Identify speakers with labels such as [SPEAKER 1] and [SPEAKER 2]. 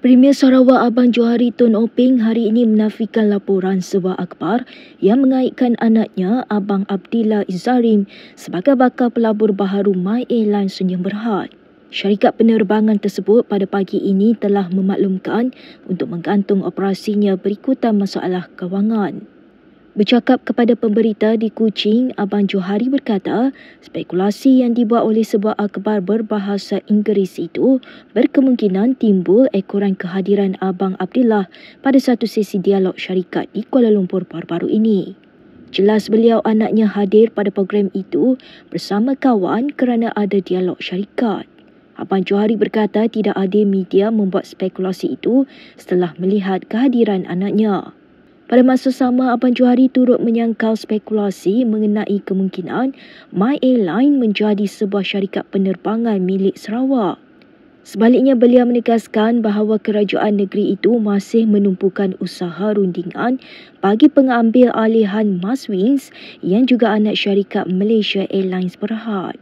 [SPEAKER 1] Premier Sarawak Abang Johari Tun Oping hari ini menafikan laporan sebuah akhbar yang mengaitkan anaknya Abang Abdillah Izarim sebagai bakal pelabur baharu My Airlines Senyum Berhad. Syarikat penerbangan tersebut pada pagi ini telah memaklumkan untuk menggantung operasinya berikutan masalah kewangan. Bercakap kepada pemberita di Kuching, Abang Johari berkata, spekulasi yang dibuat oleh sebuah akhbar berbahasa Inggeris itu berkemungkinan timbul ekoran kehadiran Abang Abdullah pada satu sesi dialog syarikat di Kuala Lumpur baru-baru ini. Jelas beliau anaknya hadir pada program itu bersama kawan kerana ada dialog syarikat. Abang Johari berkata tidak ada media membuat spekulasi itu setelah melihat kehadiran anaknya. Pada masa sama, Abang Johari turut menyangkal spekulasi mengenai kemungkinan My Airline menjadi sebuah syarikat penerbangan milik Sarawak. Sebaliknya, beliau menegaskan bahawa kerajaan negeri itu masih menumpukan usaha rundingan bagi pengambil alihan MAS Wings yang juga anak syarikat Malaysia Airlines Berhad.